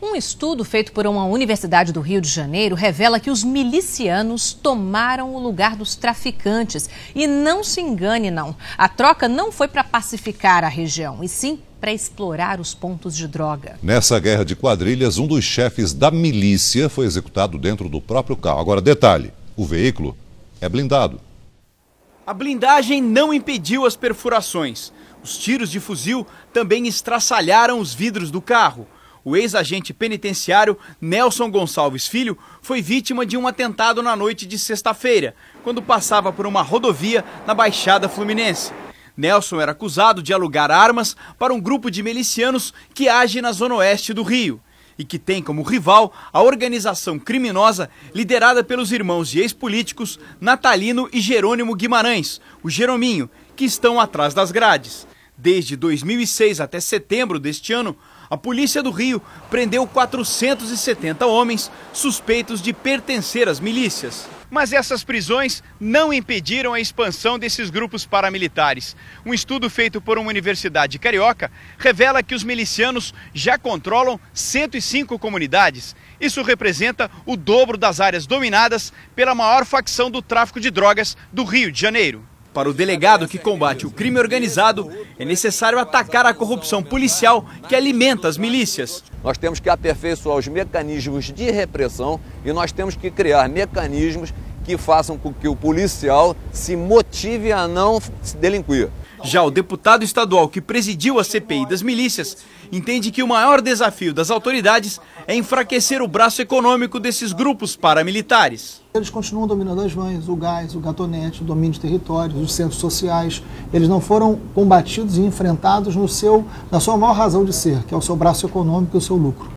Um estudo feito por uma universidade do Rio de Janeiro revela que os milicianos tomaram o lugar dos traficantes. E não se engane, não. A troca não foi para pacificar a região, e sim para explorar os pontos de droga. Nessa guerra de quadrilhas, um dos chefes da milícia foi executado dentro do próprio carro. Agora, detalhe: o veículo é blindado. A blindagem não impediu as perfurações. Os tiros de fuzil também estraçalharam os vidros do carro. O ex-agente penitenciário Nelson Gonçalves Filho foi vítima de um atentado na noite de sexta-feira, quando passava por uma rodovia na Baixada Fluminense. Nelson era acusado de alugar armas para um grupo de milicianos que age na zona oeste do Rio e que tem como rival a organização criminosa liderada pelos irmãos e ex-políticos Natalino e Jerônimo Guimarães, o Jerominho, que estão atrás das grades. Desde 2006 até setembro deste ano, a Polícia do Rio prendeu 470 homens suspeitos de pertencer às milícias. Mas essas prisões não impediram a expansão desses grupos paramilitares. Um estudo feito por uma universidade carioca revela que os milicianos já controlam 105 comunidades. Isso representa o dobro das áreas dominadas pela maior facção do tráfico de drogas do Rio de Janeiro. Para o delegado que combate o crime organizado, é necessário atacar a corrupção policial que alimenta as milícias. Nós temos que aperfeiçoar os mecanismos de repressão e nós temos que criar mecanismos que façam com que o policial se motive a não se delinquir. Já o deputado estadual que presidiu a CPI das milícias entende que o maior desafio das autoridades é enfraquecer o braço econômico desses grupos paramilitares. Eles continuam dominando as vans, o gás, o gatonete, o domínio de territórios, os centros sociais. Eles não foram combatidos e enfrentados no seu, na sua maior razão de ser, que é o seu braço econômico e o seu lucro.